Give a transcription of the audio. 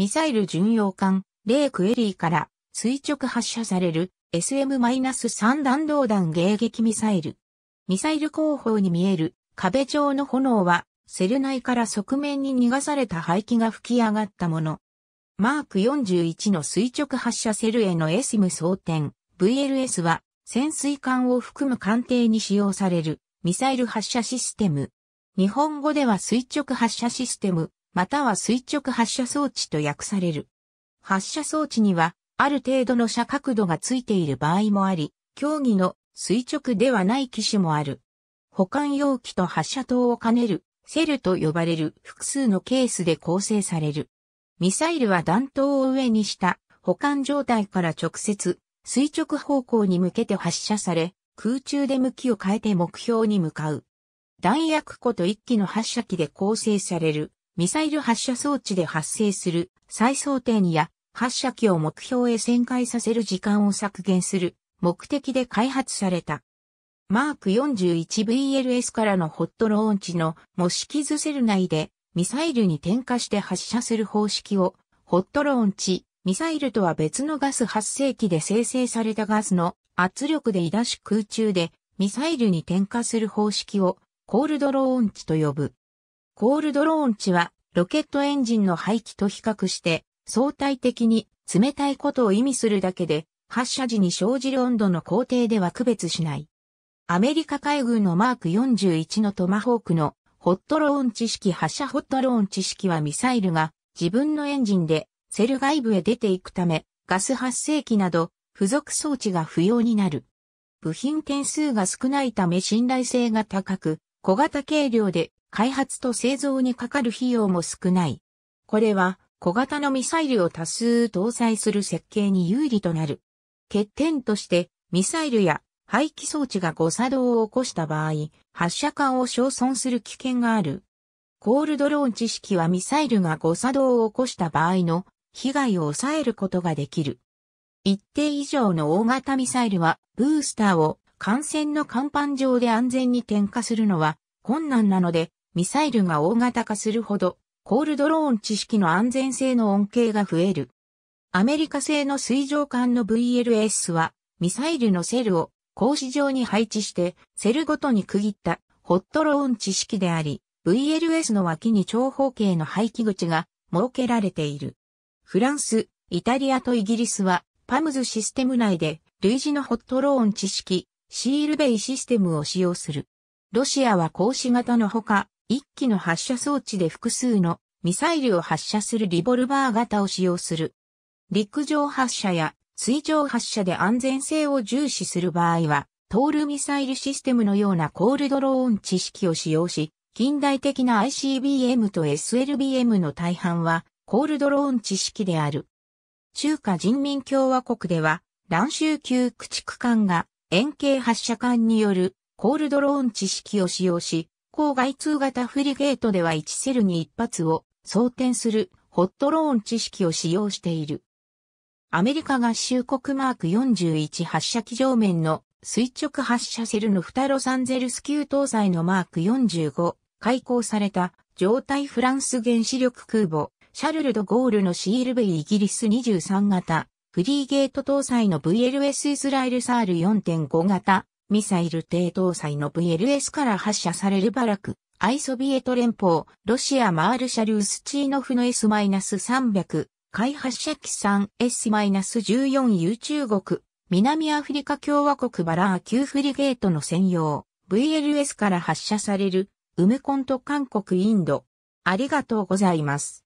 ミサイル巡洋艦、レイクエリーから垂直発射される SM-3 弾道弾迎撃ミサイル。ミサイル後方に見える壁状の炎はセル内から側面に逃がされた排気が吹き上がったもの。マーク41の垂直発射セルへの SM 装填 VLS は潜水艦を含む艦艇に使用されるミサイル発射システム。日本語では垂直発射システムまたは垂直発射装置と訳される。発射装置には、ある程度の射角度がついている場合もあり、競技の垂直ではない機種もある。保管容器と発射塔を兼ねる、セルと呼ばれる複数のケースで構成される。ミサイルは弾頭を上にした保管状態から直接垂直方向に向けて発射され、空中で向きを変えて目標に向かう。弾薬庫と一機の発射機で構成されるミサイル発射装置で発生する再装定にや発射機を目標へ旋回させる時間を削減する目的で開発された。マーク 41VLS からのホットローンチの模式図セル内でミサイルに点火して発射する方式をホットローンチ、ミサイルとは別のガス発生器で生成されたガスの圧力で出し空中でミサイルに点火する方式をコールドローンチと呼ぶ。コールドローン値はロケットエンジンの排気と比較して相対的に冷たいことを意味するだけで発射時に生じる温度の工程では区別しない。アメリカ海軍のマーク41のトマホークのホットローン知識発射ホットローン知識はミサイルが自分のエンジンでセル外部へ出ていくためガス発生器など付属装置が不要になる。部品点数が少ないため信頼性が高く、小型軽量で開発と製造にかかる費用も少ない。これは小型のミサイルを多数搭載する設計に有利となる。欠点としてミサイルや排気装置が誤作動を起こした場合、発射管を焼損する危険がある。コールドローン知識はミサイルが誤作動を起こした場合の被害を抑えることができる。一定以上の大型ミサイルはブースターを艦船の甲板上で安全に点火するのは困難なのでミサイルが大型化するほど、コールドローン知識の安全性の恩恵が増える。アメリカ製の水上艦の VLS は、ミサイルのセルを格子状に配置して、セルごとに区切ったホットローン知識であり、VLS の脇に長方形の排気口が設けられている。フランス、イタリアとイギリスは、パムズシステム内で、類似のホットローン知識、シールベイシステムを使用する。ロシアは格子型のほか、1機の発射装置で複数のミサイルを発射するリボルバー型を使用する。陸上発射や水上発射で安全性を重視する場合は、トールミサイルシステムのようなコールドローン知識を使用し、近代的な ICBM と SLBM の大半はコールドローン知識である。中華人民共和国では、乱州級駆逐艦が円形発射艦によるコールドローン知識を使用し、航外通型フリゲートでは1セルに1発を装填するホットローン知識を使用している。アメリカ合衆国マーク41発射機上面の垂直発射セルの2ロサンゼルス級搭載のマーク45開港された状態フランス原子力空母シャルルド・ゴールのシ c l イイギリス23型フリーゲート搭載の VLS イスラエルサール4.5型ミサイル低搭載の VLS から発射されるバラク、アイソビエト連邦、ロシアマールシャルウスチーノフの S-300、開発射機 3S-14U 中国、南アフリカ共和国バラー級フリゲートの専用、VLS から発射される、ウムコンと韓国インド。ありがとうございます。